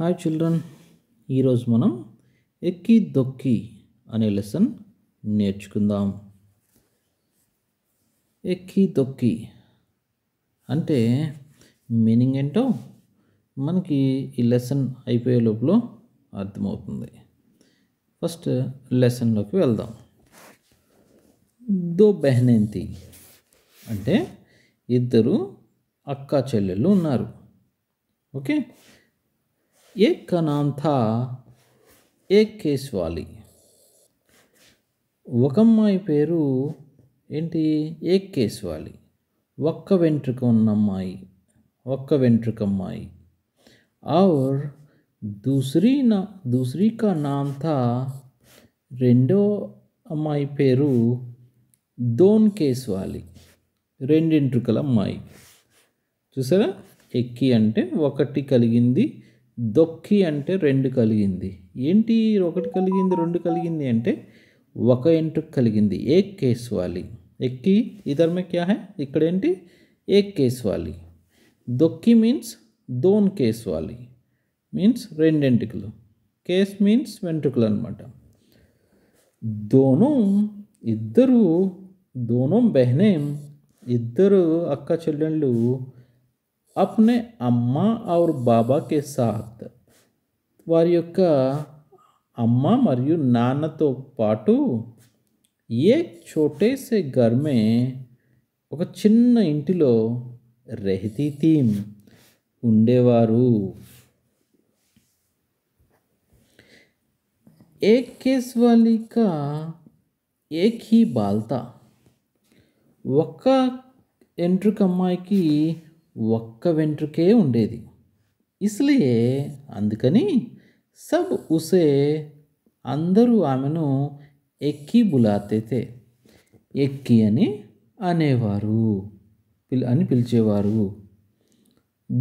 Hi children ఈరోజు మనం ఎక్కి దొక్కి అనే లెసన్ నేర్చుకుందాం ఎక్కి దొక్కి అంటే మీనింగ్ ఏంటో మనకి ఈ లెసన్ అయిపోయే లోపల అర్థమవుతుంది ఫస్ట్ లెసన్లోకి వెళ్దాం దో బెహనేంతి అంటే ఇద్దరు అక్క చెల్లెళ్ళు ఉన్నారు ఓకే एक का नाम था एक కేశ్వాలి ఒకమ్మాయి పేరు ఏంటి ఏక్ కేశ్వాలి ఒక్క వెంట్రుక ఉన్న అమ్మాయి ఒక్క వెంట్రుక అమ్మాయి और దూసరి ना दूसरी का రెండో అమ్మాయి పేరు దోన్ కేశ్వాలి రెండింట్రుకల అమ్మాయి చూసారా ఎక్కి అంటే ఒకటి కలిగింది దొక్కి అంటే రెండు కలిగింది ఏంటి ఒకటి కలిగింది రెండు కలిగింది అంటే ఒక ఎంట్రుక్ కలిగింది ఏక్ కేస్ వాలి ఎక్కి ఈ మే క్యా హే ఇక్కడ ఏంటి ఏ కేస్ వాలి దొక్కి మీన్స్ దోన్ కేస్ వాలి మీన్స్ రెండెంటికలు కేస్ మీన్స్ వెంట్రుకలు అనమాట దోనం ఇద్దరు దోనం బెహనేం ఇద్దరు అక్క చెల్లెళ్ళు अपने अम्मा और बाबा के साथ వారి యొక్క అమ్మ మరియు నాన్నతో పాటు ఏ చోటేసే గర్మే ఒక చిన్న ఇంటిలో రెహతీ థీమ్ ఉండేవారు एक केसवाली का एक ही बाल था ఒక్క ఎంట్రుకమ్మాయికి ఒక్క వెంట్రుకే ఉండేది ఇస్లియే అందుకని సబ్ ఉసే అందరూ ఆమెను ఎక్కి బులాతే ఎక్కి అని అనేవారు పిల్ అని పిలిచేవారు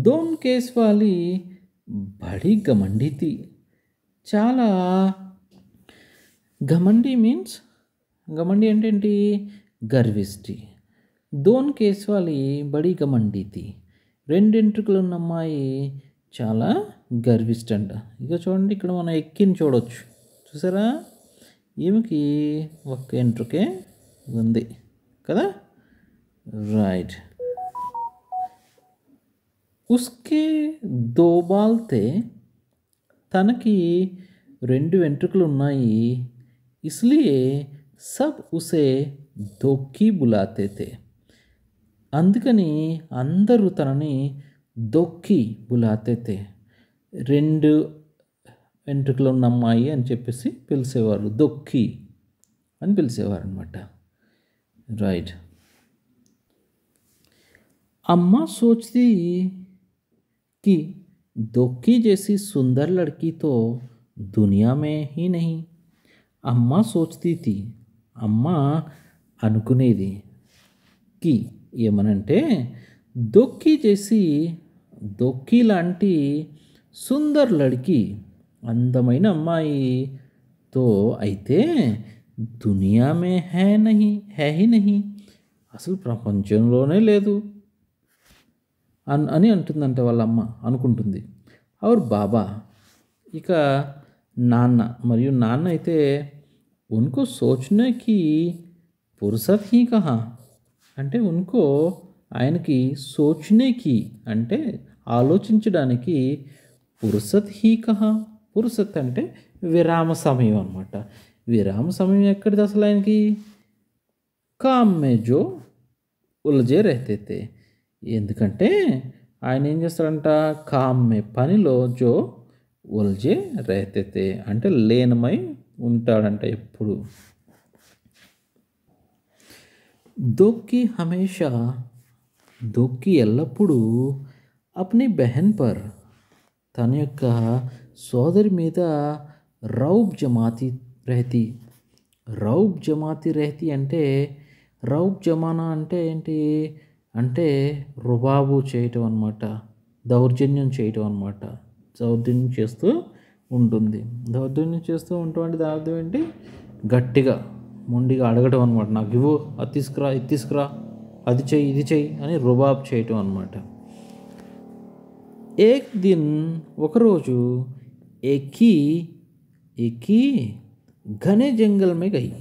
దోన్ కేస్వాలి బడి గమండితి చాలా గమండి మీన్స్ గమండి అంటే ఏంటి గర్విష్టి డోన్ కేశ్వాలి బడి గమండితి రెండింటికలు ఉన్న అమ్మాయి చాలా గర్విష్టంట ఇక చూడండి ఇక్కడ మనం ఎక్కిని చూడవచ్చు చూసారా ఈమెకి ఒక్క ఎంట్రుకే ఉంది కదా రైట్ ఉస్కే దోబాల్తే తనకి రెండు వెంట్రుకలు ఉన్నాయి ఇస్లియే సబ్ ఉసే దొక్కి బులాతే తే అందుకని అందరూ తనని దొక్కి బులాతేతే రెండు వెంట్రుకలు ఉన్న అమ్మాయి అని చెప్పేసి పిలిచేవారు దొక్కి అని పిలిచేవారు అనమాట రైట్ అమ్మ సోచ్తి కి దొక్కి జैसी सुंदर लड़की तो दुनिया में ही नहीं అమ్మ సోచ్తి అమ్మ అనుకునేది కి ఏమనంటే దొక్కి చేసి దొక్కి లాంటి సుందర్ లడికి అందమైన అమ్మాయితో అయితే దునియా మే హే నహి హే హి నహి అసలు ప్రపంచంలోనే లేదు అన్ అని అంటుందంట వాళ్ళ అమ్మ అనుకుంటుంది అవర్ బాబా ఇక నాన్న మరియు నాన్న అయితే ఉनको సోచనేకి की హీ కహా అంటే ఉనుకో ఆయనకి సోచనేకి అంటే ఆలోచించడానికి పురుసత్ హీ కహా పురుసత్ అంటే విరామ సమయం అనమాట విరామ సమయం ఎక్కడిది అసలు ఆయనకి కామ్మేజో ఉలజే రహతే ఎందుకంటే ఆయన ఏం చేస్తాడంట కామ్మే పనిలో జో ఉల్జే రహతే అంటే లేనమై ఉంటాడంట ఎప్పుడు దొక్కి హమేషా దొక్కి ఎల్లప్పుడూ అప్ని బెహన్ పర్ తన యొక్క సోదరి మీద రౌబ్ జమాతి రహతి రౌబ్ జమాతి రహతి అంటే రౌబ్ జమానా అంటే ఏంటి అంటే రుబాబు చేయటం అనమాట దౌర్జన్యం చేయటం అనమాట దౌర్జన్యం చేస్తూ ఉంటుంది దౌర్జన్యం చేస్తూ ఉంటుంది దాని అర్థం ఏంటి గట్టిగా మొండిగా అడగటం అనమాట నాకు ఇవ్వు అది తీసుకురా ఇది తీసుకురా అది చెయ్యి ఇది చెయ్యి అని రుబాబ్ చేయటం అనమాట ఏక్ దిన్ ఒకరోజు ఎక్కి ఎక్కి ఘనే జంగల్ మే గయి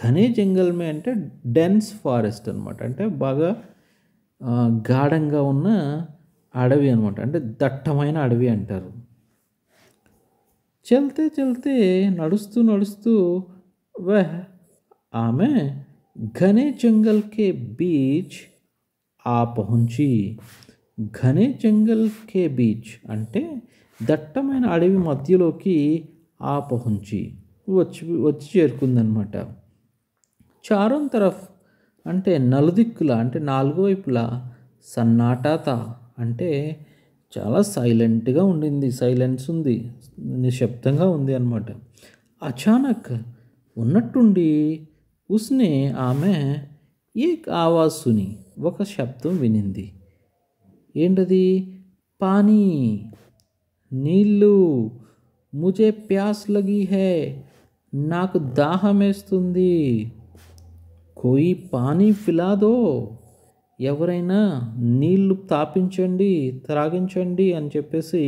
ఘనే జంగల్ మే అంటే డెన్స్ ఫారెస్ట్ అనమాట అంటే బాగా గాఢంగా ఉన్న అడవి అనమాట అంటే దట్టమైన అడవి అంటారు చెల్తే చెల్తే నడుస్తూ నడుస్తూ వే ఆమె ఘనే జంగల్ కే బీచ్ ఆ పహుంచి ఘనే జంగల్ కే బీచ్ అంటే దట్టమైన అడవి మధ్యలోకి ఆ పహుంచి వచ్చి వచ్చి చేరుకుందనమాట చారం తరఫ్ అంటే నలుదిక్కుల అంటే నాలుగు వైపులా సన్నాటాత అంటే చాలా సైలెంట్గా ఉండింది సైలెన్స్ ఉంది నిశ్శబ్దంగా ఉంది అనమాట అచానక్ ఉన్నట్టుండి ఉస్నే ఆమె ఏక్ ఆవాజ్ సుని ఒక శబ్దం వినింది ఏంటది పానీ నీళ్ళు ముజే ప్యాస్ లగి హే నాకు దాహం వేస్తుంది కోయి పానీ పిలాదో ఎవరైనా నీళ్ళు తాపించండి త్రాగించండి అని చెప్పేసి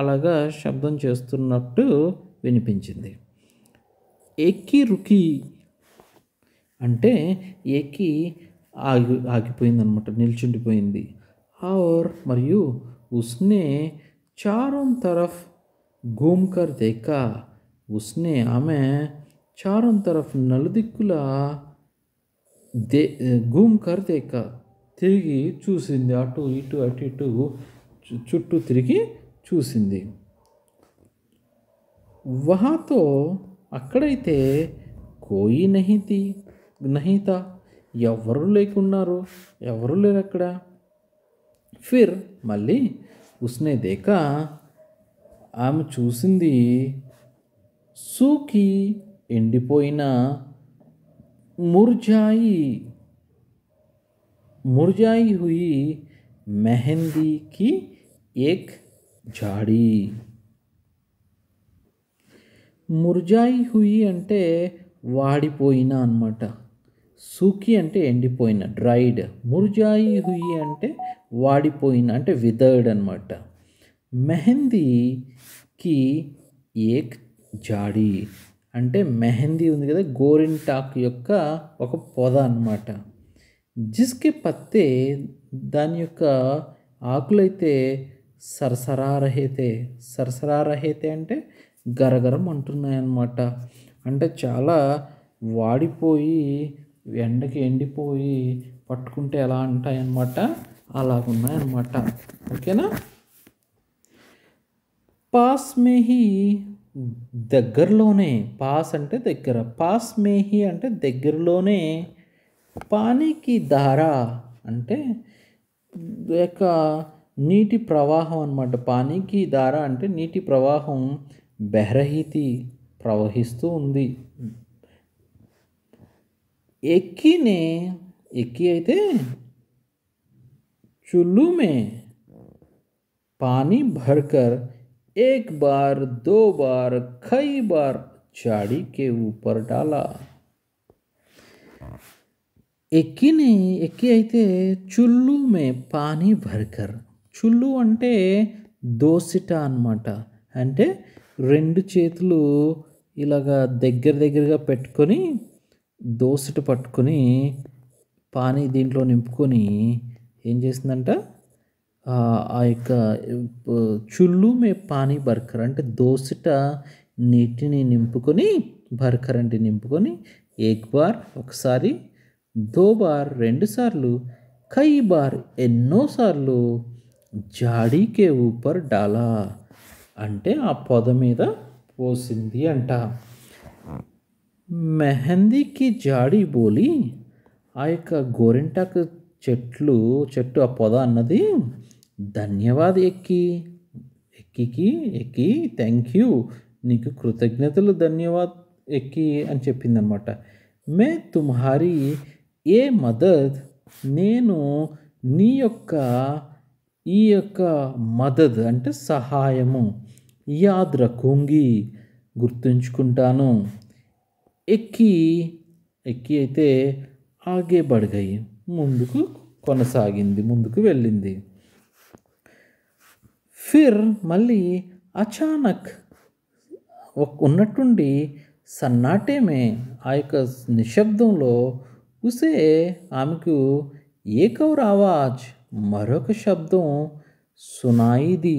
అలాగా శబ్దం చేస్తున్నట్టు వినిపించింది ఎక్కి రుకి అంటే ఎక్కి ఆగి ఆగిపోయింది అనమాట నిల్చుండిపోయింది ఆర్ మరియు ఉస్నే చారం తరఫ్ గోమ్కర్ దేక ఉస్నే ఆమె చారోం తరఫ్ నలుదిక్కుల దే గూమ్కర్ దేక తిరిగి చూసింది అటు ఇటు అటు ఇటు చుట్టూ తిరిగి చూసింది వహాతో అక్కడైతే కోయి నహితి నహిత ఎవరు లేకున్నారు ఎవరు లేరు అక్కడ ఫిర్ మళ్ళీ ఉస్నే దేక ఆమె చూసింది సూకి ఎండిపోయిన ముర్జాయి ముర్జాయి హుయి మెహందీకి ఏక్ జాడీ ముర్జాయి హుయి అంటే వాడిపోయిన అనమాట సూకి అంటే ఎండిపోయిన డ్రైడ్ ముర్జాయి హుయి అంటే వాడిపోయిన అంటే విదర్డ్ అనమాట మెహందీకి ఏక్ జాడి అంటే మెహందీ ఉంది కదా గోరిన్ టాక్ యొక్క ఒక పొద అనమాట జిస్కి పత్తే దాని యొక్క ఆకులైతే సరసరారహితే సరసరారహితే అంటే గరగరం అంటున్నాయన్నమాట అంటే చాలా వాడిపోయి ఎండకి ఎండిపోయి పట్టుకుంటే ఎలా ఉన్నాయి అలాగున్నాయన్నమాట ఓకేనా పాస్ మేహి దగ్గరలోనే పాస్ అంటే దగ్గర పాస్ మేహి అంటే దగ్గరలోనే పానీకి ధార అంటే యొక్క నీటి ప్రవాహం అనమాట పానీకి ధార అంటే నీటి ప్రవాహం బెహరహీతి ప్రవహిస్తూ ఉంది ఏకినే ఏకి అయితే చుల్లుమే पानी भर कर एक बार दो बार कई बार छाड़ी के ऊपर डाला ఏకినే ఏకి అయితే చుల్లుమే पानी भर कर చుల్లు అంటే దోసిట అన్నమాట అంటే రెండు చేతులు ఇలాగా దగ్గర దగ్గరగా పెట్టుకొని దోసిట పట్టుకుని పానీ దీంట్లో నింపుకొని ఏం చేసిందంట ఆ యొక్క చుళ్ళు మే పానీ బర్కర్ అంటే దోసట నీటిని నింపుకొని బర్కర్ అంటే నింపుకొని ఏక్ బార్ ఒకసారి దో బార్ రెండుసార్లు కై బార్ ఎన్నోసార్లు జాడీకే ఊపర్ డాలా అంటే ఆ పొద మీద పోసింది అంట మెహందీకి జాడి బోలి ఆ యొక్క గోరింటాకు చెట్లు చెట్టు ఆ పొద అన్నది ధన్యవాద ఎక్కి ఎక్కికి ఎక్కి థ్యాంక్ యూ నీకు కృతజ్ఞతలు ధన్యవాద్ ఎక్కి అని చెప్పిందనమాట మే తుమ్హారి ఏ మదద్ నేను నీ యొక్క ఈ యొక్క మదద్ అంటే సహాయము యాద్ రకుంగి గుర్తుంచుకుంటాను एक्की एक्की आगे बढ़ गई मुंक को मुंक वेली फिर मल्ली अचानक उन्नटी सन्नाटे में आयुक्त निशब्द उसे आम को एक और आवाज मरक शब्दों सुनाई दी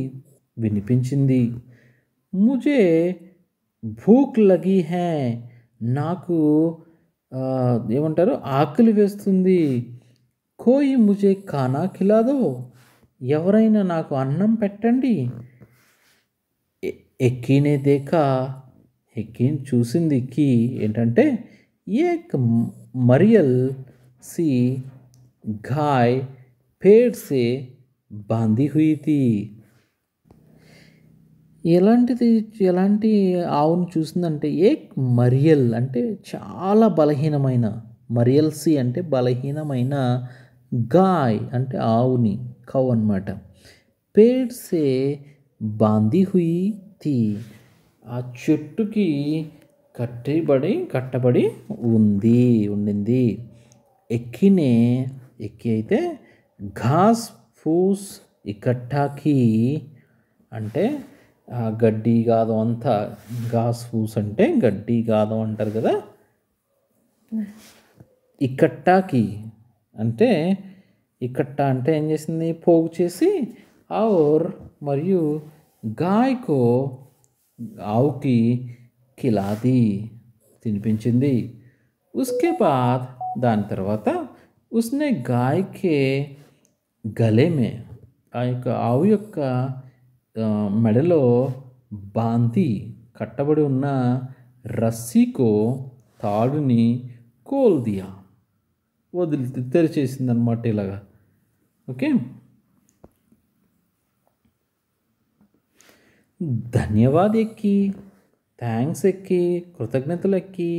विपची मुझे भूख लगी है నాకు ఏమంటారు ఆకలి వేస్తుంది కోయి ముజే కానా కిలాదో ఎవరైనా నాకు అన్నం పెట్టండి ఎక్కినే దేక ఎక్కీని చూసింది ఎక్కి ఏంటంటే ఏక్ మరియల్ సి గాయ్ పేడ్సే సే బాంధి ఎలాంటిది ఎలాంటి ఆవును చూసిందంటే ఏ మరియల్ అంటే చాలా బలహీనమైన మరియల్సి అంటే బలహీనమైన గాయ్ అంటే ఆవుని కౌ అనమాట పేడ్సే సే బాంది హుయి తీ ఆ చెట్టుకి కట్టబడి కట్టబడి ఉంది ఉండింది ఎక్కినే ఎక్కి అయితే ఘాస్ ఫూస్ ఇకట్టాకి అంటే గడ్డి గాదం అంతా గాస్ హూస్ అంటే గడ్డి గాదం అంటారు కదా ఇక్కట్టాకి అంటే ఇక్కట్ట అంటే ఏం చేసింది పోగు చేసి ఆవుర్ మరియు గాయకో ఆవుకి కిలాది తినిపించింది ఉస్కే బాద్ దాని తర్వాత ఉస్నే గాయకే గలేమే ఆ యొక్క ఆవు యొక్క మెడలో బాంతి కట్టబడి ఉన్న రస్సీకో తాడుని కోల్దియా వదిలి తెరిచేసింది అనమాట ఇలాగా ఓకే ధన్యవాద ఎక్కి థ్యాంక్స్ ఎక్కి కృతజ్ఞతలు ఎక్కి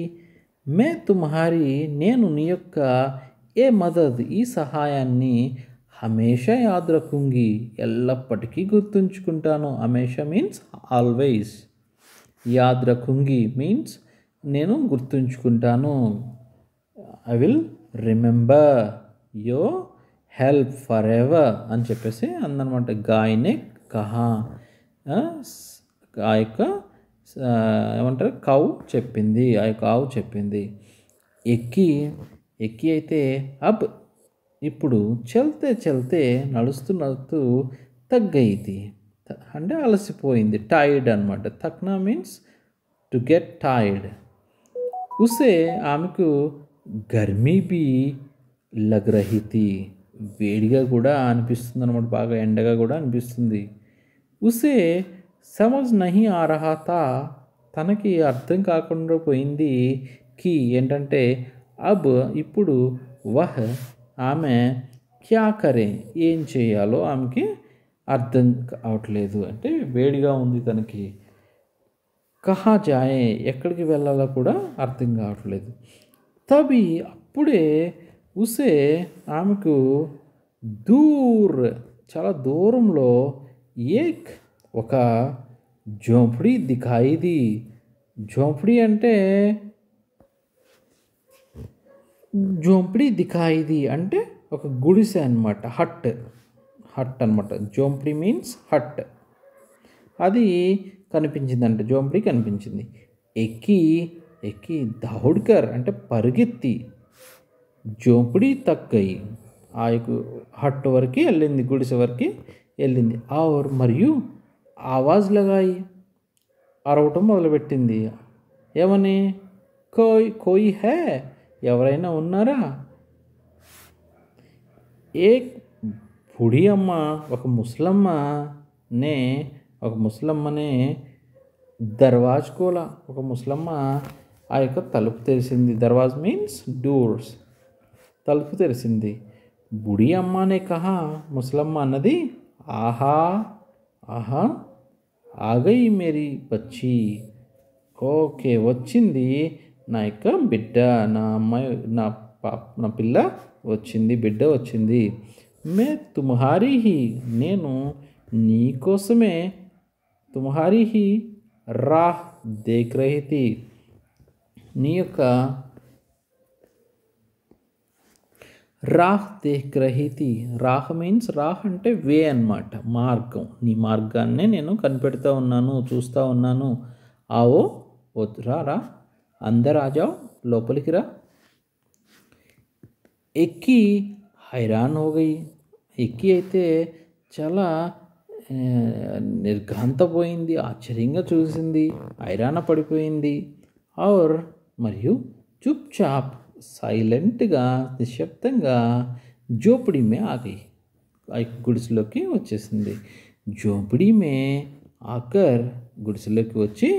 మే తుమ్హారి నేను నీ యొక్క ఏ మదద్ ఈ సహాయాన్ని హమేషా యాద్ రఖుంగి ఎల్లప్పటికీ గుర్తుంచుకుంటాను హమేషా మీన్స్ ఆల్వేస్ యాద్ రఖుంగి మీన్స్ నేను గుర్తుంచుకుంటాను I will remember your help forever అని చెప్పేసి అందనమాట గాయనే కహా ఆ యొక్క ఏమంటారు కౌ చెప్పింది ఆ యొక్క ఆవు చెప్పింది ఎక్కి ఎక్కి అయితే అబ్ ఇప్పుడు చల్తే చల్తే నడుస్తున్నట్టు తగ్గయింది అంటే అలసిపోయింది టైర్డ్ అనమాట తక్నా మీన్స్ టు గెట్ టైర్డ్ ఉసే ఆమెకు గర్మీ బీ లగ్ వేడిగా కూడా అనిపిస్తుంది అనమాట బాగా ఎండగా కూడా అనిపిస్తుంది ఉసే సమజ్ నహి ఆ రహాతా తనకి అర్థం కాకుండా పోయింది కి ఏంటంటే అబ్ ఇప్పుడు వహ్ ఆమె క్యా కరే ఏం చేయాలో ఆమెకి అర్థం అవట్లేదు అంటే వేడిగా ఉంది తనకి కహా జాయే ఎక్కడికి వెళ్ళాలో కూడా అర్థం కావట్లేదు తవి అప్పుడే ఉసే ఆమెకు దూర్ చాలా దూరంలో ఏక్ ఒక జోంపుడి దిఖాయిది జోంపుడి అంటే జోంపిడి దిఖాయిది అంటే ఒక గుడిసె అనమాట హట్ హట్ అనమాట జోంపిడి మీన్స్ హట్ అది కనిపించిందంట జోంపిడి కనిపించింది ఎక్కి ఎక్కి దౌడ్కర్ అంటే పరిగెత్తి జోంపిడి తక్కయి ఆ యొక్క హట్ వరకు వెళ్ళింది గుడిసె వరకు వెళ్ళింది ఆ మరియు ఆవాజ్ లగాయి అరవటం మొదలుపెట్టింది ఏమని కోయ్ కోయి హే ఎవరైనా ఉన్నారా ఏ బుడి అమ్మ ఒక ముసలమ్మ నే ఒక ముసలమ్మనే దర్వాజుకోల ఒక ముసలమ్మ ఆ యొక్క తలుపు తెరిసింది దర్వాజ్ మీన్స్ డోర్స్ తలుపు తెరిసింది బుడి అమ్మ అనే కహా ముసలమ్మ అన్నది ఆహా ఆహా ఆగయి మేరీ వచ్చి ఓకే వచ్చింది నా యొక్క బిడ్డ నా అమ్మాయి నా పాప నా పిల్ల వచ్చింది బిడ్డ వచ్చింది మే తుమ్హారీహి నేను నీకోసమే తుమ్హారీహి రాహ్ దేగ్రహితి నీ యొక్క రాహ్ దేఖ్ రాహ్ మీన్స్ రాహ్ అంటే వే అనమాట మార్గం నీ మార్గాన్నే నేను కనిపెడతా ఉన్నాను చూస్తూ ఉన్నాను ఆవో రా రా అందరు ఆ లోపలికి రా ఎక్కి హైరాన్ హోగయి ఎక్కి అయితే చాలా నిర్ఘాంతపోయింది ఆశ్చర్యంగా చూసింది హైరాణ పడిపోయింది ఆర్ మరియు చుప్చాప్ సైలెంట్గా నిశ్శబ్దంగా జోపిడి మే ఆగి గుడిసెలోకి వచ్చేసింది జోపిడి మే ఆకర్ గుడిసెలోకి వచ్చి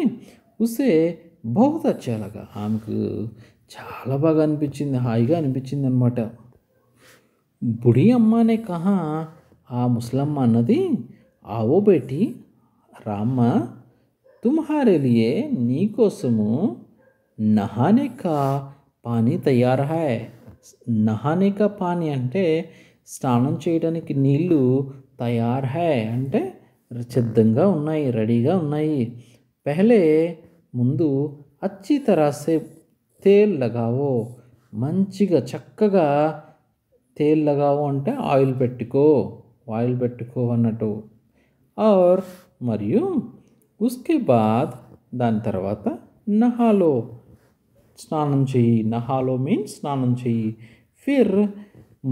ఉసే బహుత చాలక ఆమెకు చాలా బాగా అనిపించింది హాయిగా అనిపించింది అనమాట బుడి అమ్మనే కహా ఆ ముసలమ్మ అన్నది ఆవో బేటి రామ్మ తుమ్హారే లియే నీకోసము నహానే కా పానీ తయారు హాయ్ నహానే కా పానీ అంటే స్నానం చేయడానికి నీళ్ళు తయారు హాయ్ అంటే సిద్ధంగా ఉన్నాయి రెడీగా ఉన్నాయి పెహలే ముందు అచ్చి తరాసే తేల్ లగావో మంచిగా చక్కగా తేల్ లగావో అంటే ఆయిల్ పెట్టుకో ఆయిల్ పెట్టుకో అన్నట్టు ఆర్ మరియు ఉస్కే బాద్ దాని తర్వాత నహాలో స్నానం చెయ్యి నహాలో మీన్స్ స్నానం చెయ్యి ఫిర్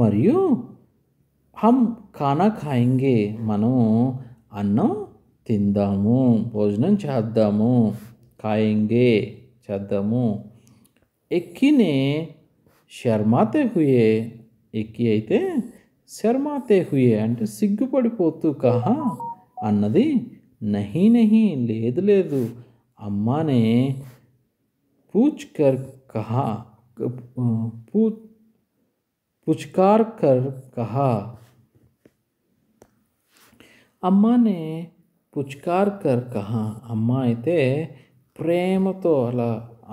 మరియు హమ్ ఖానా ఖాయింగే మనం అన్నం తిందాము భోజనం చేద్దాము खाएंगे चदमु एक्की शर्माते हुए एक्की अच्छे शर्माते हुए अंत सिग्पड़पोत कहा अभी नहीं नहीं ले अम्मा ने पूछ कर कहा पुचकार कर कहा अम्मा ने पुचकार कर कहा अम्मा अच्छे ప్రేమతో అలా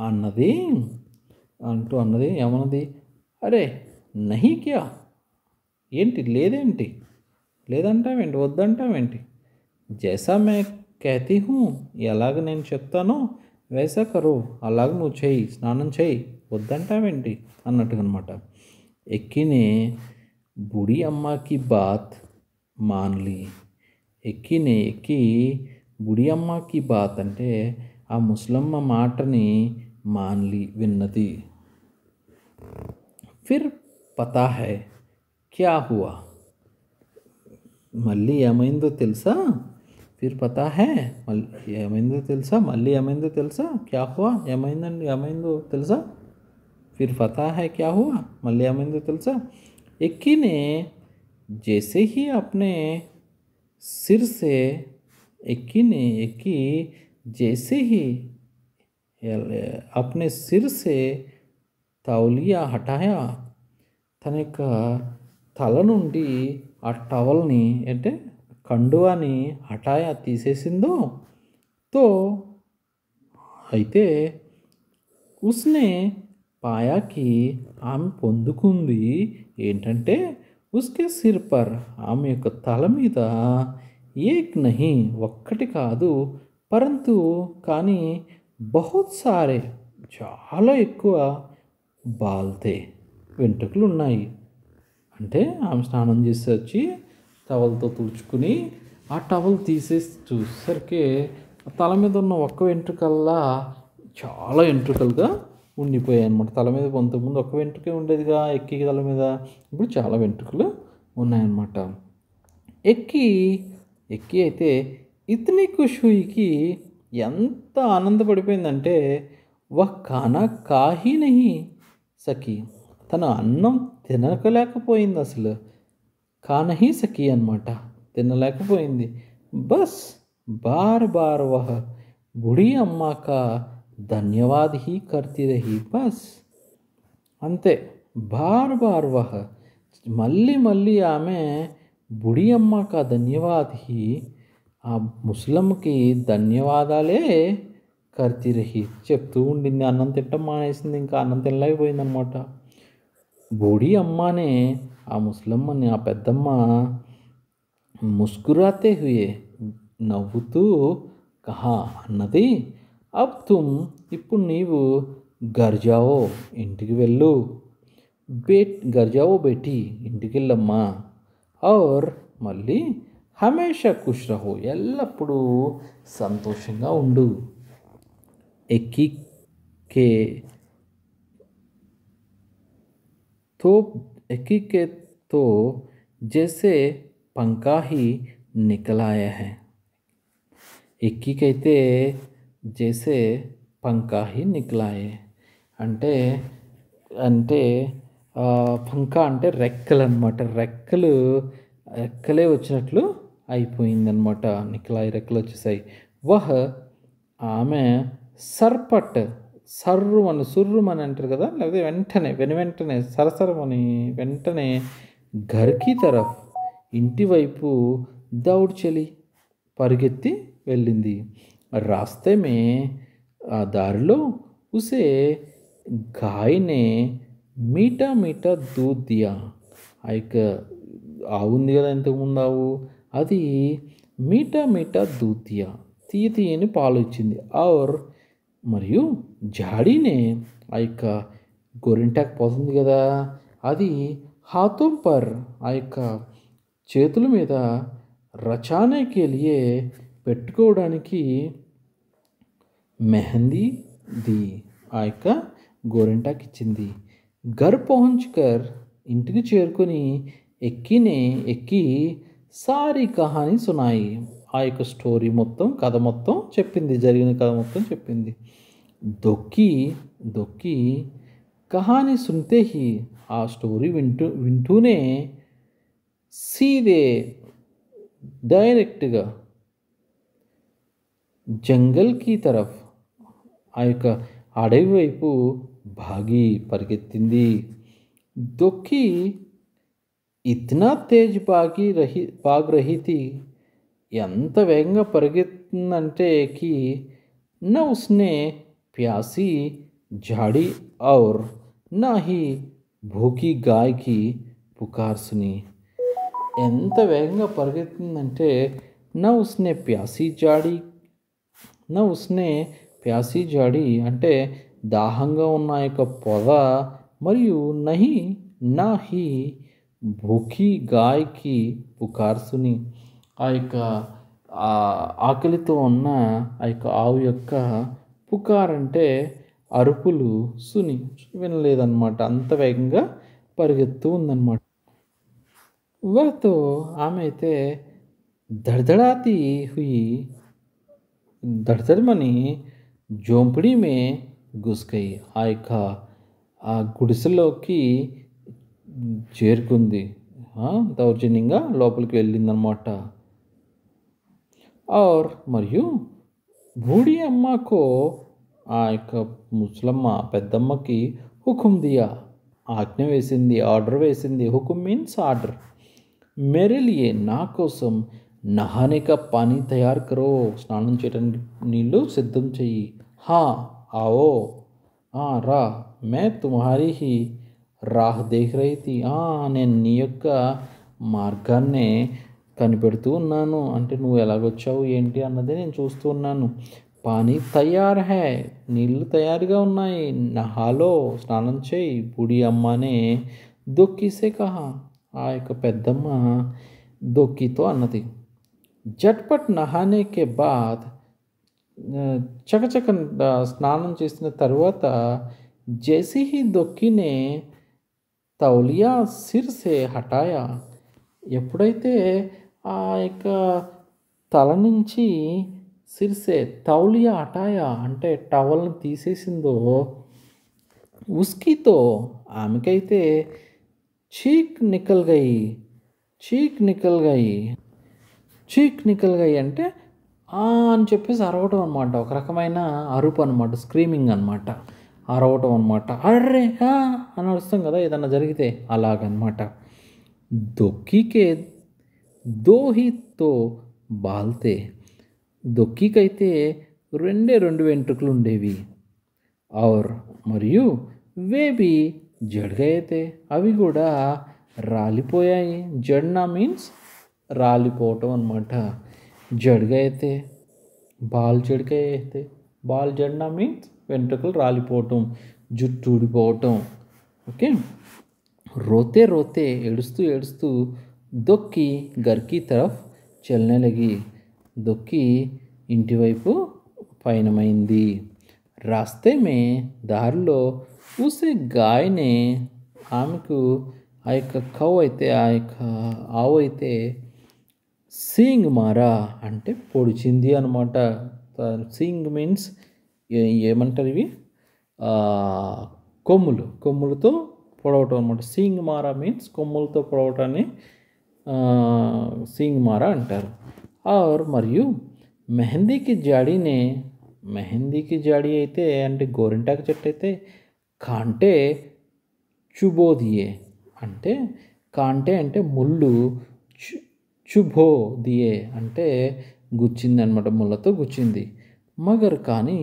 అన్నది అంటూ అన్నది ఏమన్నది అరే నహి క్యా ఏంటి లేదేంటి లేదంటావేంటి వద్దంటావేంటి జైసా మే కహతీ హూ ఎలాగ నేను చెప్తానో వేసా కరు అలాగ నువ్వు చేయి స్నానం చేయి వద్దంటావేంటి అన్నట్టుగా అనమాట ఎక్కినే బుడి అమ్మకి బాత్ మాన్లి ఎక్కినే ఎక్కి బుడి అమ్మకి బాత్ అంటే ఆ ముస్లమ్మ మాటని मानली విన్నతి ఫిర్ పతా హై క్యా హువా మల్లి యమైందో తెలుసా ఫిర్ పతా హై మల్లి యమైందో తెలుసా మల్లి యమైందో తెలుసా క్యా హువా యమైందో యమైందో తెలుసా ఫిర్ పతా హై క్యా హువా మల్లే యమైందో తెలుసా ఏకినే జైసే హి అప్నే సిర్ సే ఏకినే ఏకి जैसे ही अपने सिर से తౌలియా హఠాయా తన యొక్క తల నుండి ఆ టవల్ని అంటే కండువాని హఠాయా తీసేసిందో తో అయితే ఉస్నే పాయాకి ఆమె పొందుకుంది ఏంటంటే ఉస్కే సిర్ పర్ ఆమె యొక్క తల మీద ఏక్ నహి ఒక్కటి కాదు పరంతు కానీ బహుత్ సారే చాలా ఎక్కువ బాల్తే వెంట్రుకలు ఉన్నాయి అంటే ఆమె స్నానం చేసి వచ్చి టవల్తో తుడుచుకుని ఆ టవల్ తీసేసి చూసేసరికి తల మీద ఉన్న ఒక్క వెంట్రుకల్లా చాలా వెంట్రుకలుగా ఉండిపోయాయి అనమాట తల మీద ముందు ఒక్క వెంట్రుకే ఉండేదిగా ఎక్కి తల మీద ఇప్పుడు చాలా వెంట్రుకలు ఉన్నాయన్నమాట ఎక్కి ఎక్కి అయితే ఇతని ఖుషుయికి ఎంత ఆనందపడిపోయిందంటే వా ఖానా కాహీ నహి సఖీ తన అన్నం తినకలేకపోయింది అసలు కానహి సఖీ అనమాట తినలేకపోయింది బస్ బార్ బార్ వహ బుడి అమ్మాక ధన్యవాదహి కర్తిరహి బస్ అంతే బార్ బార్ వహ మళ్ళీ మళ్ళీ ఆమె బుడి అమ్మాక ధన్యవాదహి ఆ ముసలమ్మకి ధన్యవాదాలే కర్తిరహి చెప్తూ ఉండింది అన్నం తింటం మానేసింది ఇంకా అన్నం తినలేకపోయిందనమాట బూడి అమ్మనే ఆ ముసలమ్మని ఆ పెద్దమ్మ ముస్కురాతే హుయే నవ్వుతూ కహా అన్నది తుమ్ ఇప్పుడు నీవు గర్జావో ఇంటికి వెళ్ళు బే గర్జావో బెట్టి ఇంటికి వెళ్ళమ్మా ఆర్ మళ్ళీ हमेशा खुश रहो यलपड़ू संतोषంగా ఉండు ఎకికే తో ఎకికే తో जैसे पंकाई निकाला है एकीकैते जैसे पंकाई निकाला है అంటే అంటే అ ఫంకా అంటే రెక్కల అన్నమాట రెక్కలు ఎక్కలే వచినట్లు అయిపోయిందనమాట నిఖిలాయి రెక్కలు వచ్చేసాయి వహ్ ఆమె సర్పట్ సర్రు అని సుర్రు అని అంటారు కదా లేకపోతే వెంటనే వెను వెంటనే సరసరమని వెంటనే గరికి తరఫ్ ఇంటివైపు దౌడ్ చెలి పరిగెత్తి వెళ్ళింది రాస్తేమే ఆ దారిలో ఉసే గాయనే మీటా మీటా దూద్యా ఆ యొక్క ఆవు ఉంది కదా ఇంతకుముందు ఆవు అది మీటా మీఠా దూతియా తీయ పాలు ఇచ్చింది ఆర్ మరియు జాడీనే ఆ యొక్క గొరింటాకు పోతుంది కదా అది హాతో పర్ ఆ యొక్క చేతుల మీద రచానేకి పెట్టుకోవడానికి మెహందీ ది ఆ యొక్క గోరింటాకి ఇచ్చింది గర్ పహంచ్ కర్ ఇంటికి చేరుకొని ఎక్కినే ఎక్కి సారీ కహానీ సునాయి ఆ యొక్క స్టోరీ మొత్తం కథ మొత్తం చెప్పింది జరిగిన కథ మొత్తం చెప్పింది దొక్కి దొక్కి కహానీ సుంటే ఆ స్టోరీ వింటూ వింటూనే సీదే డైరెక్ట్గా జంగల్కి తరఫ్ ఆ యొక్క అడవి వైపు భాగి పరిగెత్తింది దొక్కి ఇతనా తేజ్ పాకి రహి పాగ్ రహితి ఎంత వేగంగా పరిగెత్తుందంటే కి నా ఉస్నే प्यासी झाड़ी और न భూకి గాయకి పుకార్సుని ఎంత వేగంగా పరిగెత్తుందంటే నా ఉస్నే ప్యాసీ జాడి నా ఉస్నే ప్యాసీ జాడి అంటే దాహంగా ఉన్న యొక్క పొద మరియు నహి నా హీ భూఖీ గాయకి పుకార్ సుని ఆ యొక్క ఆకలితో ఉన్న ఆ యొక్క ఆవు యొక్క పుకార్ అంటే అరుపులు సుని వినలేదన్నమాట అంత వేగంగా పరిగెత్తు ఉందన్నమాట వాతో ఆమె అయితే దడదడాతి హుయి దడదడమని జోంపిడీమే మే గుసుకయి ఆ యొక్క ఆ గుడిసెలోకి చేరుకుంది దౌర్జన్యంగా లోపలికి వెళ్ళిందనమాట ఆర్ మరియు బూడి అమ్మకో ఆ యొక్క ముసలమ్మ పెద్దమ్మకి హుకుం దియా ఆజ్ఞ వేసింది ఆర్డర్ వేసింది హుకుం మీన్స్ ఆర్డర్ మెరలియే నా కోసం నహానిక పానీ తయారు కరో స్నానం చేయడానికి నీళ్ళు సిద్ధం చెయ్యి హా ఆవో రా మే తుమ్హారీ హీ రాహ్ దేహ్రైతి నేను నీ యొక్క మార్గాన్నే కనిపెడుతూ ఉన్నాను అంటే నువ్వు ఎలాగొచ్చావు ఏంటి అన్నది నేను చూస్తూ ఉన్నాను పానీ తయారు హే నీళ్ళు తయారుగా ఉన్నాయి నహాలో స్నానం చేయి బుడి అమ్మనే దొక్కిసే కహా ఆ యొక్క పెద్దమ్మ దొక్కితో అన్నది జట్పట్ నహానే బాద్ చకచక స్నానం చేసిన తర్వాత జెసిహి దొక్కినే తౌలియా సిర్సే హటాయా ఎప్పుడైతే ఆ యొక్క తల నుంచి సిర్సే తౌలియా హటాయా అంటే టవల్ని తీసేసిందో ఉస్కీతో ఆమెకైతే చీక్ నికల్ గయి చీక్ నికల్ గయి చీక్ నికల్ గయి అంటే అని చెప్పేసి అరవడం అనమాట ఒక రకమైన అరుపు అనమాట స్క్రీమింగ్ అనమాట अरवटम अर्रे अस्तम कदा यदा जैसे अलागन दुखीके दोही तो बालते दुखीकते रे रुंट्रुकलिए और मरी वेबी जड़गते अभी रिपोया जड़ना मीन रिपोर्टन जड़गते बाल जड़गते बाल जड़ना मीन्स వెంట్రుకలు రాలిపోవటం జుట్టు ఊడిపోవటం ఓకే రోతే రోతే ఏడుస్తూ ఏడుస్తూ దొక్కి గర్కి తరఫ్ చెల్లనెలగి దొక్కి ఇంటివైపు పయనమైంది రాస్తే మే దారిలో పూసే గాయనే ఆమెకు ఆ యొక్క కవ్ అయితే ఆ యొక్క ఆవు అయితే సీయింగ్ మారా అంటే పొడిచింది అనమాట సీయింగ్ మీన్స్ ఏమంటారు ఇవి కొమ్ములు కొమ్ములతో పొడవటం అనమాట సీంగ్ మారా మీన్స్ కొమ్ములతో పొడవటాన్ని సీంగ్ మారా అంటారు ఆర్ మరియు మెహందీకి జాడీనే మెహందీకి జాడీ అయితే అంటే గోరింటాకు చెట్టు అయితే కాంటే చుబోదియే అంటే కాంటే అంటే ముళ్ళు చు అంటే గుచ్చింది అనమాట ముళ్ళతో గుచ్చింది మగర్ కానీ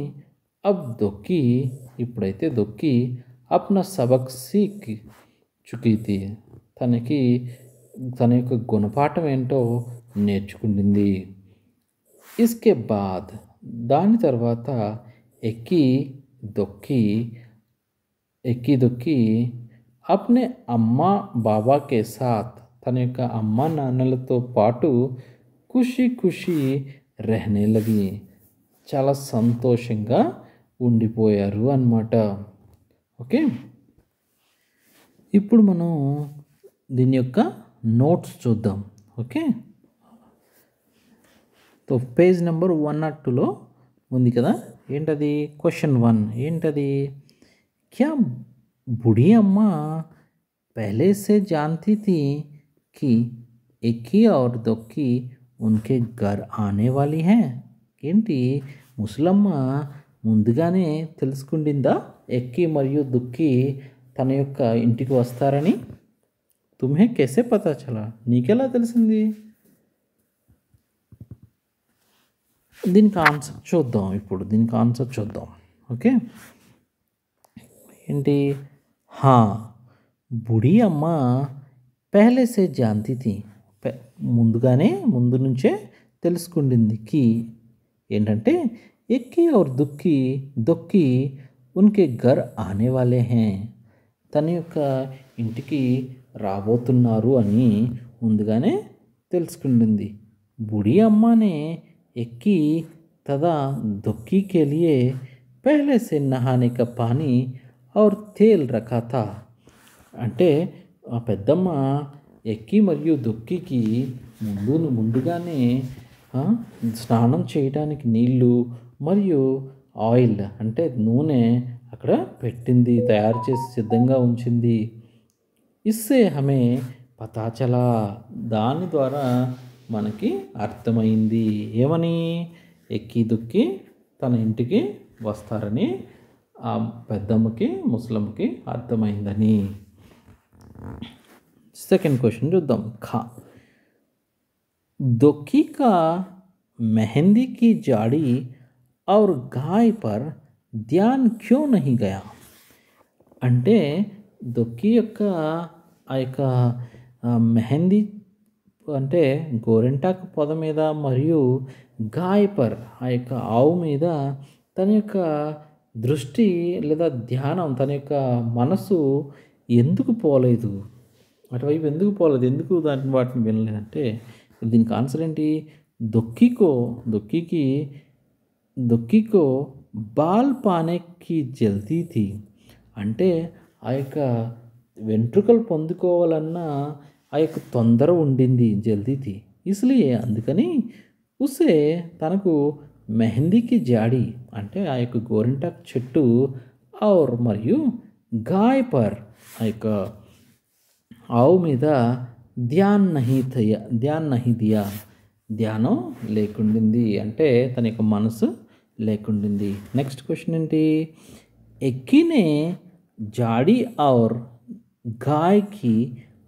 अब दुखी इपड़े दुखी अपना सबक सीख चुकी थी तन की तन गुणपाठमेटो ने इसके बाद दाने तरवा एक्की दुखी एक्की दुखी अपने अम्मा बाबा के साथ तन अम्मा नानल तो पाटू खुशी खुशी रहने लगी चला सतोष का గుండిపోయారు అన్నమాట ఓకే ఇప్పుడు మనం దీని యొక్క నోట్స్ చూద్దాం okay so page number 1 or 2 లో ఉంది కదా ఏంటది क्वेश्चन 1 ఏంటది క్యా బుడి అమ్మా पहले से जानती थी कि एकी और दो की उनके घर आने वाली हैं किंतु मुस्लिममा ముందుగానే తెలుసుకుండిందా ఎక్కి మరియు దుక్కి తన యొక్క ఇంటికి వస్తారని తుమ్హే కేసే పతా చలా నీకెలా తెలిసింది దీనికి ఆన్సర్ చూద్దాం ఇప్పుడు దీనికి ఆన్సర్ చూద్దాం ఓకే ఏంటి హా బుడి అమ్మ పెహలేసే జాంతి ముందుగానే ముందు నుంచే తెలుసుకుండింది కి ఏంటంటే इक्की और दुक्की दुक्की ఉన్కే ఘర్ ఆనే వాలే హే తన యొక్క ఇంటికి రాబోతున్నారు అని ముందుగానే తెలుసుకుంటుంది బుడి అమ్మానే ఎక్కి తదా దొక్కికెలియే కెలియే పెహ్లే సే నహానే ఔర్ తేల్ రఖా అంటే ఆ పెద్దమ్మ ఎక్కి మరియు దొక్కికి ముందు ముందుగానే స్నానం చేయడానికి నీళ్ళు మరియు ఆయిల్ అంటే నూనె అక్కడ పెట్టింది తయారు చేసి సిద్ధంగా ఉంచింది ఇస్సే హమే పతాచలా దాని ద్వారా మనకి అర్థమైంది ఏమని ఎక్కి దుక్కి తన ఇంటికి వస్తారని ఆ పెద్దమ్మకి ముస్లింకి అర్థమైందని సెకండ్ క్వశ్చన్ చూద్దాం ఖా దొక్కి కా మెహందీకి జాడి और गाय पर ధ్యాన్ క్యూ నహి గయా అంటే దొక్కి యొక్క ఆ యొక్క మెహందీ అంటే గోరెంటాకు పొద మీద మరియు గాయపర్ ఆ యొక్క ఆవు మీద తన యొక్క దృష్టి లేదా ధ్యానం తన యొక్క మనసు ఎందుకు పోలేదు అటువైపు ఎందుకు పోలేదు ఎందుకు దాని వాటిని వినలేదంటే దీనికి ఆన్సర్ ఏంటి దొక్కికో దొక్కికి దుక్కి కో బాల్ పానేకి జల్దీ థీ అంటే ఆ యొక్క వెంట్రుకలు పొందుకోవాలన్న ఆ యొక్క తొందర ఉండింది జల్దీ థీ ఇస్లియే అందుకని ఉసే తనకు మెహందీకి జాడి అంటే ఆ యొక్క గోరింటాకు చెట్టు ఆర్ మరియు గాయపర్ ఆ యొక్క ఆవు మీద ధ్యాన్ నహితయ ధ్యాన్ నహిదియా ధ్యానం లేకుండింది అంటే తన యొక్క మనసు లేకుండింది నెక్స్ట్ క్వశ్చన్ ఏంటి ఎక్కినే జాడి ఆర్ గాయకి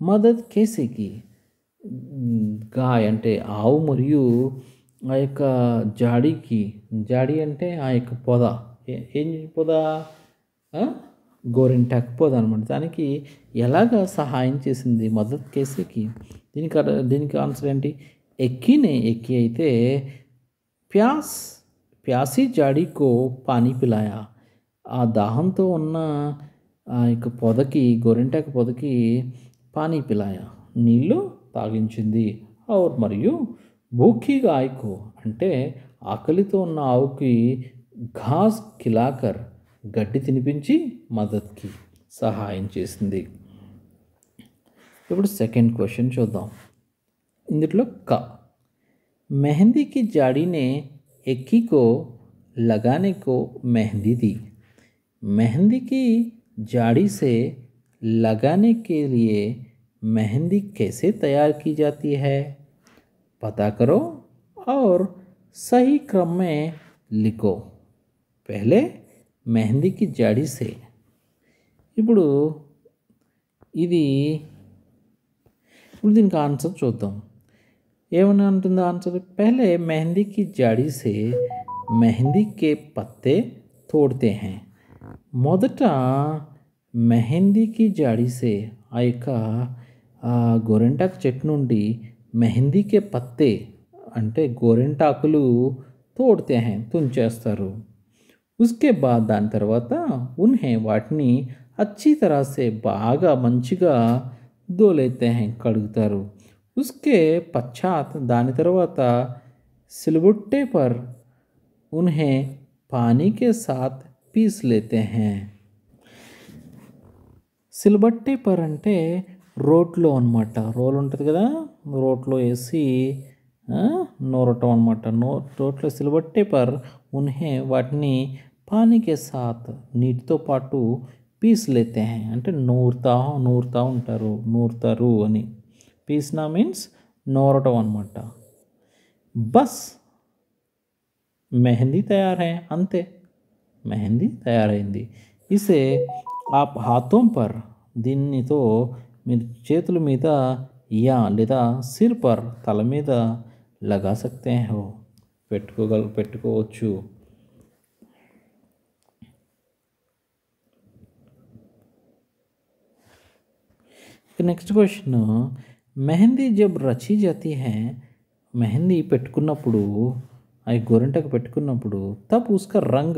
మదత్ కేసీకి గాయ్ అంటే ఆవు మరియు ఆ యొక్క జాడీకి జాడీ అంటే ఆ యొక్క పొద ఏం పొద గోరింటాక్ పొద అనమాట దానికి ఎలాగ సహాయం చేసింది మద్దతు కేసుకి దీనికి దీనికి ఆన్సర్ ఏంటి ఎక్కినే ఎక్కి అయితే ప్యాస్ ప్యాసి జాడీ కో పానీ పిలాయా ఆ దాహంతో ఉన్న ఆ యొక్క పొదకి గోరింటాకు పొదకి పానీ పిలాయ నీళ్ళు తాగించింది ఆవు మరియు భూఖీ గాయకు అంటే ఆకలితో ఉన్న ఆవుకి ఘాస్ కిలాకర్ గడ్డి తినిపించి మదత్కి సహాయం చేసింది ఇప్పుడు సెకండ్ క్వశ్చన్ చూద్దాం ఇందులో క మెహందీకి జాడీనే एक ही को लगाने को मेहंदी दी मेहंदी की जाड़ी से लगाने के लिए मेहंदी कैसे तैयार की जाती है पता करो और सही क्रम में लिखो पहले मेहंदी की जाड़ी से इपड़ू इधी दी आंसर चुद्व एमटा आंसर पहले मेहंदी की जाड़ी से मेहंदी के पत्ते तोड़ते हैं मोदा मेहंदी की जाड़ी से गोरेटाक चटी मेहंदी के पत्ते अंत गोरेटाकू तोड़ते हैं तुंचे उसके बाद दाने तरवा उन्हें वाट अच्छी तरह से बाग मंच दोलेते हैं कड़ता है उसके पश्चात दाने तरवा सिलबुट्टे पर उन्हें पानी के साथ पीस लेते हैं सिलबट्टे पर अंटे रोटो अन्ट रोल कदा रोट वैसी नोरटन नो रोट सिलबट्टे पर उन्हें वाट पानी के साथ नीट तो पीस लेते हैं अंत नूरता नूरता उठर नूरतर अच्छी పీస్నా మీన్స్ నోరటం అనమాట బస్ మెహందీ తయారై అంతే మెహందీ తయారైంది ఇసే ఆ హాథోం పర్ దీన్నితో మీరు చేతుల మీద యా లేదా సిర్ పర్ తల మీద లగా సక్తే హో పెట్టుకోగల పెట్టుకోవచ్చు నెక్స్ట్ క్వశ్చన్ मेहंदी जब रची जाती है मेहंदी पेकू गोरंट को पेक तब उसका रंग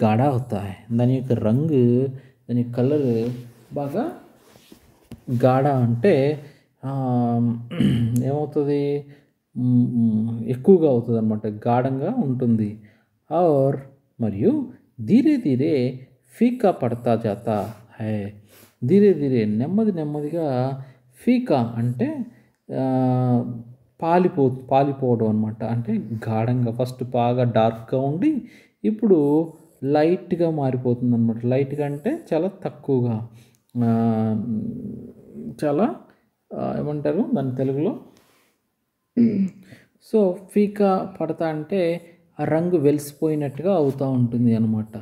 गाढ़ा होता है दिन ओक रंग दिन कलर बाढ़ अंटे एम गाढ़ी और मरी धीरे धीरे फीका पड़ता जाता है धीरे धीरे नेमद नेम ఫీకా అంటే పాలిపో పాలిపోవడం అనమాట అంటే గాఢంగా ఫస్ట్ బాగా డార్క్గా ఉండి ఇప్పుడు లైట్గా మారిపోతుంది అనమాట లైట్గా అంటే చాలా తక్కువగా చాలా ఏమంటారు దాని తెలుగులో సో ఫీకా పడతా అంటే ఆ రంగు వెలిసిపోయినట్టుగా అవుతూ ఉంటుంది అనమాట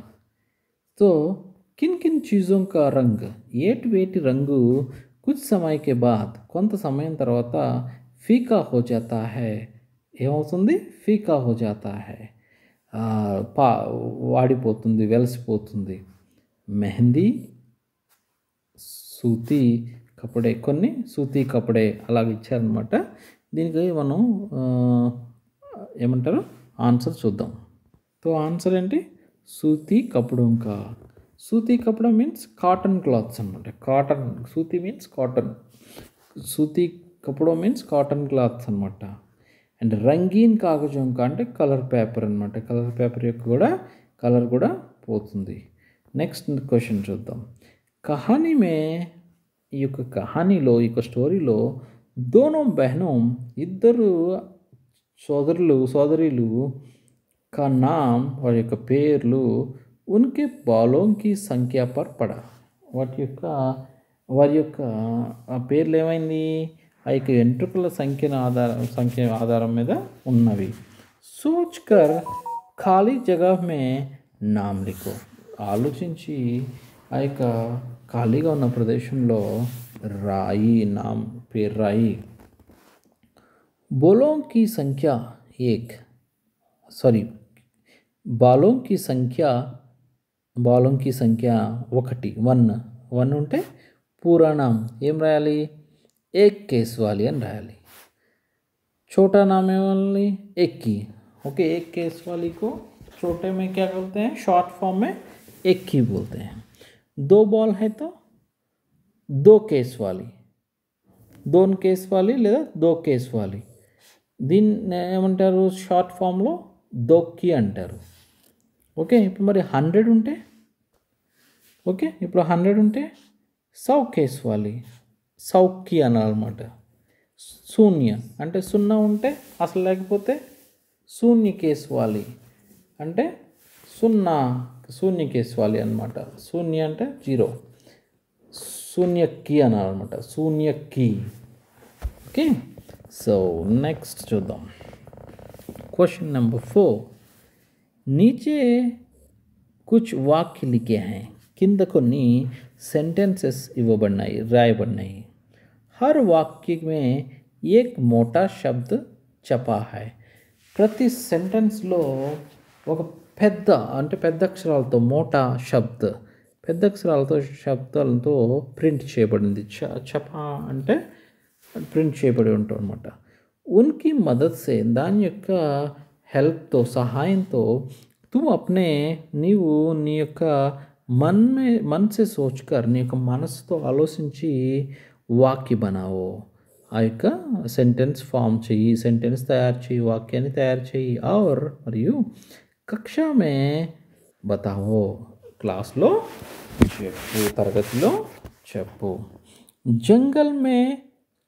సో కిన్ కిన్ చీజోంకా రంగు ఏటి వేటి రంగు కుచ్ समय के కొంత సమయం తర్వాత ఫీకా హో జాతా హై ఏమవుతుంది ఫీకా హో జాతా హై పా వాడిపోతుంది వెలసిపోతుంది మెహందీ సూతి కపడే కొన్ని సూతి కపడే అలాగ ఇచ్చారనమాట దీనికి మనం ఏమంటారు ఆన్సర్ చూద్దాం తో ఆన్సర్ ఏంటి సూతి కపడంకా సూతి కపడ మీన్స్ కాటన్ క్లాత్స్ అనమాట కాటన్ సూతి మీన్స్ కాటన్ సూతి కపడా మీన్స్ కాటన్ క్లాత్స్ అనమాట అండ్ రంగీన్ కాగజంక అంటే కలర్ పేపర్ అనమాట కలర్ పేపర్ యొక్క కూడా కలర్ కూడా పోతుంది నెక్స్ట్ క్వశ్చన్ చూద్దాం కహానీ మే ఈ యొక్క కహానీలో ఈ యొక్క స్టోరీలో దోనం బెహనం ఇద్దరు సోదరులు సోదరులు కన్నా వారి యొక్క పేర్లు उनके बालों की संख्या पर पड़ा वाट्य वार पेर आयुक्त एंट्रुक संख्य आधार संख्य आधार मीद उ सोचकर खाली जगह में नाम लिखो आलोची आयुक्त खाली प्रदेश में राई नाम पेर राई बोलों की संख्या एक सॉरी बालों की संख्या बालों की संख्या वन वन पूरा नाम एम रही एक केशवाली अल छोटा नाम है एक की ओके एक केस वाली को छोटे में क्या बोलते हैं शॉर्ट फॉर्म में एक की बोलते हैं दो बॉल है तो दो केस वाली दोन केस वाली लेदा दो केस वाली दीमटर शार्ट फॉर्म लो दो की अंटर ओके मरी हड्रेड उंटे ओके इपड़ हड्रेड उठे सौख्यवाली सौख्य शून्य अंत सुना असल लेकिन शून्य केसवाली अटे सुना शून्य केसवाली अन्ट शून्य अंत जीरो शून्य की अना शून्य की ओके सो नैक्स्ट चुद क्वेश्चन नंबर फोर नीचे कुछ वाक्य लिखे हैं కింద కొన్ని సెంటెన్సెస్ ఇవ్వబడినాయి రాయబడినాయి हर वाक्य में एक मोटा शब्द చెప్పా है ప్రతి సెంటెన్స్లో ఒక పెద్ద అంటే పెద్ద అక్షరాలతో మోటా శబ్ద్ పెద్ద అక్షరాలతో శబ్దాలతో ప్రింట్ చేయబడింది చ చపా అంటే ప్రింట్ చేయబడి ఉంటాం అనమాట ఉనికి మదత్సే దాని యొక్క హెల్ప్తో సహాయంతో తూ అప్నే నీవు నీ యొక్క मन में मन से सोचकर नी मन तो आलोची वाक्य बनाओ आयुक्त सेंटन फाम ची सेंटन तैयार ची वाक्या तैयार ची और मरी कक्षा में बताओ क्लास लो तरगति चु जंगल में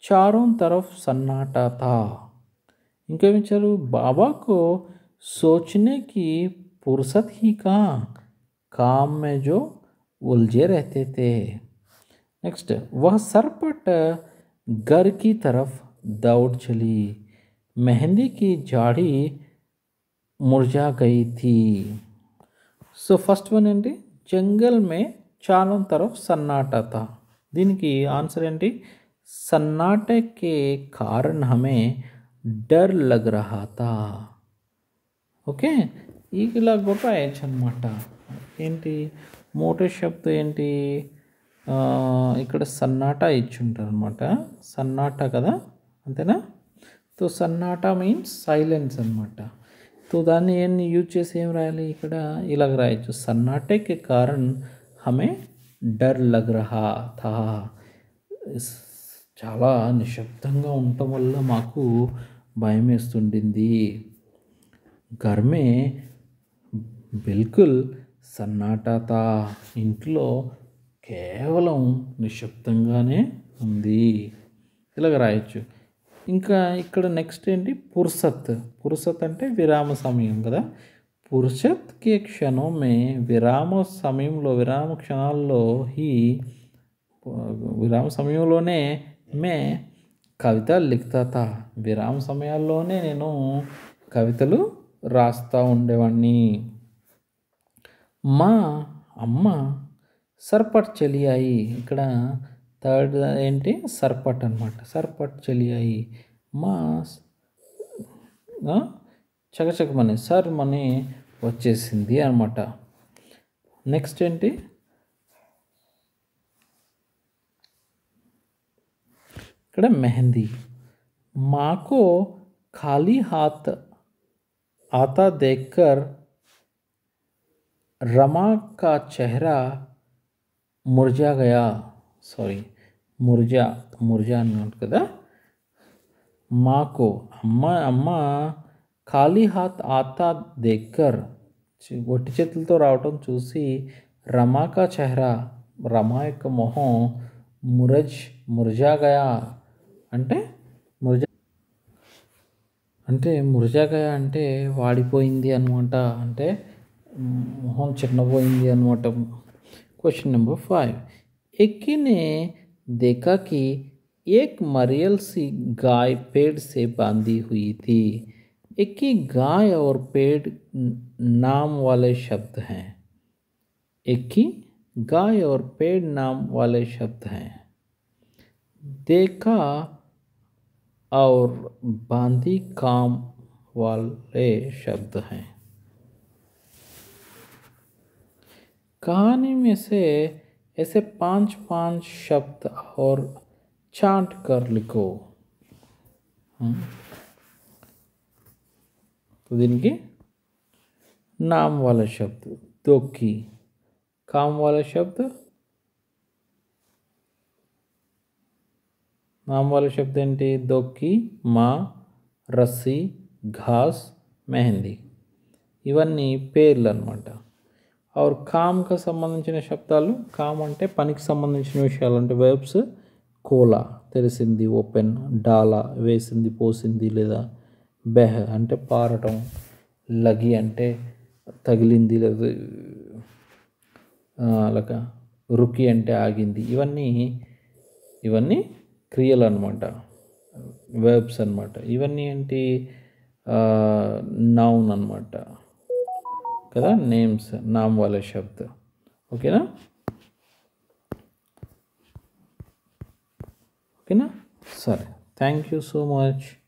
चारों तरफ सन्नाटा था इंकेम चलो बाबा को सोचने की फुर्सत ही कहाँ काम में जो उलझे रहते थे नेक्स्ट वह सरपट घर की तरफ दौड़ चली मेहंदी की झाड़ी मुरझा गई थी सो फर्स्ट वन एंडी जंगल में चारों तरफ सन्नाटा था की आंसर एंडी सन्नाटे के कारण हमें डर लग रहा था ये लगभग है ಅನ್మాట ఏంటి మోటో శబ్ద ఏంటి ఇక్కడ సన్నాటా ఇచ్చుంటారు అనమాట సన్నాటా కదా అంతేనా తో సన్నాటా మీన్స్ సైలెన్స్ అనమాట తో దాన్ని ఏం యూజ్ చేసి ఏం రాయాలి ఇక్కడ ఇలాగ రాయొచ్చు సన్నాటేకి కారణం హమే డర్ లగ్రహ రహా చాలా నిశ్శబ్దంగా ఉండటం వల్ల మాకు భయం వేస్తుండింది గర్మే బిల్కుల్ సన్నాటాత ఇంట్లో కేవలం నిశ్శబ్దంగానే ఉంది ఇలాగ రాయొచ్చు ఇంకా ఇక్కడ నెక్స్ట్ ఏంటి పురుషత్ పురుషత్ అంటే విరామ సమయం కదా పురుషత్కి క్షణమే క్షణం మే విరామ సమయంలో విరామ క్షణాల్లో ఈ విరామ సమయంలోనే మే కవిత లిఖితత విరామ సమయాల్లోనే నేను కవితలు రాస్తూ ఉండేవాడిని మా అమ్మ సర్పట్ చెలియాయి ఇక్కడ థర్డ్ ఏంటి సర్పట్ అనమాట సర్పట్ చెలియాయి మా చకచకమని సర్ మని వచ్చేసింది అనమాట నెక్స్ట్ ఏంటి ఇక్కడ మెహందీ మాకు ఖాళీ హాత్ ఆతా దేక్కర్ रमा का चेहरा ముర్జా గయా సారీ ముర్జా ముర్జా అన్నాడు కదా మాకు అమ్మ అమ్మ ఖాళీ హాత్ ఆతా దగ్గర ఒట్టి చేతులతో రావటం చూసి రమాకా చెహరా రమా యొక్క మొహం మురజ్ ముర్జాగయా అంటే ముర్జా అంటే ముర్జాగయా అంటే వాడిపోయింది అనమాట అంటే होम चिरनोवो इंडियन वाटर क्वेश्चन नंबर फाइव एक ने देखा कि एक मरियल सी गाय पेड़ से बांधी हुई थी एक ही गाय और पेड़ नाम वाले शब्द हैं एक ही गाय और पेड़ नाम वाले शब्द हैं देखा और बांधी काम वाले शब्द हैं कहानी में से ऐसे पांच पांच शब्द और छाट कर लिखो हम्म। तो दिन के नाम वाला शब्द की काम वाला शब्द नाम वाला शब्द एंटे दो की माँ रस्सी घास मेहंदी इवन అనమాట ఆర్ కామ్కి సంబంధించిన శబ్దాలు కామ్ అంటే పనికి సంబంధించిన విషయాలు అంటే వెబ్స్ కోలా తెరిసింది ఓపెన్ డాలా వేసింది పోసింది లేదా బెహ్ అంటే పారటం లగి అంటే తగిలింది లేదా అలాగ రుకి అంటే ఆగింది ఇవన్నీ ఇవన్నీ క్రియలు అనమాట వెబ్స్ అనమాట ఇవన్నీ ఏంటి నౌన్ అనమాట कदा नेम्स नाम वाले शब्द ओके ना ओके ना sir thank you so much